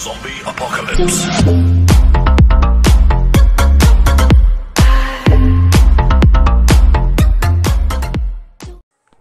Zombie Apocalypse.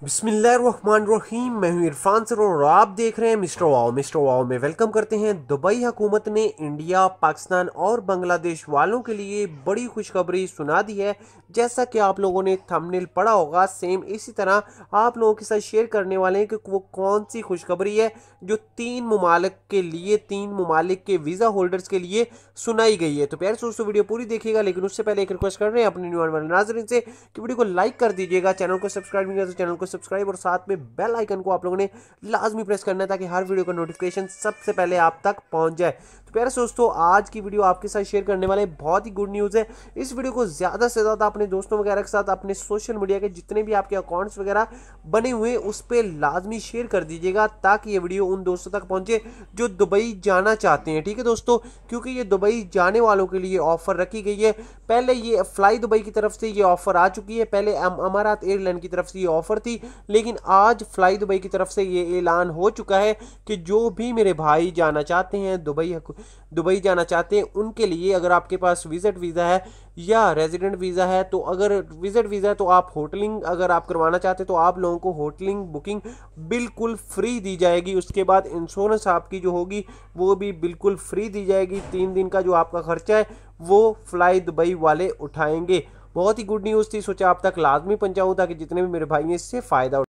बिसमीम मैं हूं इरफान सर और आप देख रहे हैं मिस्टर वाओ मिस्टर वाओ में वेलकम करते हैं दुबई हुकूमत ने इंडिया पाकिस्तान और बांग्लादेश वालों के लिए बड़ी खुशखबरी सुना दी है जैसा कि आप लोगों ने थंबनेल पढ़ा होगा सेम इसी तरह आप लोगों के साथ शेयर करने वाले हैं कि वो कौन सी खुशखबरी है जो तीन ममालक के लिए तीन ममालिक के वीज़ा होल्डर्स के लिए सुनाई गई है तो प्यार दोस्तों वीडियो पूरी देखिएगा लेकिन उससे पहले एक रिक्वेस्ट कर रहे हैं अपने नाजरन से कि वीडियो को लाइक कर दीजिएगा चैनल को सब्सक्राइब नहीं किया तो चैनल को सब्सक्राइब और साथ में बेल आइकन को आप लोगों ने लाजमी प्रेस करना है ताकि हर वीडियो का नोटिफिकेशन सबसे पहले आप तक पहुंच जाए तो प्यारे दोस्तों आज की वीडियो आपके साथ शेयर करने वाले बहुत ही गुड न्यूज़ है इस वीडियो को ज़्यादा से ज़्यादा अपने दोस्तों वगैरह के साथ अपने सोशल मीडिया के जितने भी आपके अकाउंट्स वगैरह बने हुए उस पर लाजमी शेयर कर दीजिएगा ताकि ये वीडियो उन दोस्तों तक पहुँचे जो दुबई जाना चाहते हैं ठीक है दोस्तों क्योंकि ये दुबई जाने वालों के लिए ऑफ़र रखी गई है पहले ये फ्लाई दुबई की तरफ से ये ऑफ़र आ चुकी है पहले अमारात एयरलाइन की तरफ से ये ऑफ़र थी लेकिन आज फ्लाई दुबई की तरफ से ये ऐलान हो चुका है कि जो भी मेरे भाई जाना चाहते हैं दुबई दुबई जाना चाहते हैं उनके लिए अगर आपके पास विज़िट वीज़ा है या रेजिडेंट वीज़ा है तो अगर विज़िट वीज़ा है तो आप होटलिंग अगर आप करवाना चाहते हैं तो आप लोगों को होटलिंग बुकिंग बिल्कुल फ्री दी जाएगी उसके बाद इंश्योरेंस आपकी जो होगी वो भी बिल्कुल फ्री दी जाएगी तीन दिन का जो आपका खर्चा है वो फ्लाई दुबई वाले उठाएंगे बहुत ही गुड न्यूज़ थी सोचा आप तक लाजमी पहुँचाऊँ ताकि जितने भी मेरे भाई हैं इससे फ़ायदा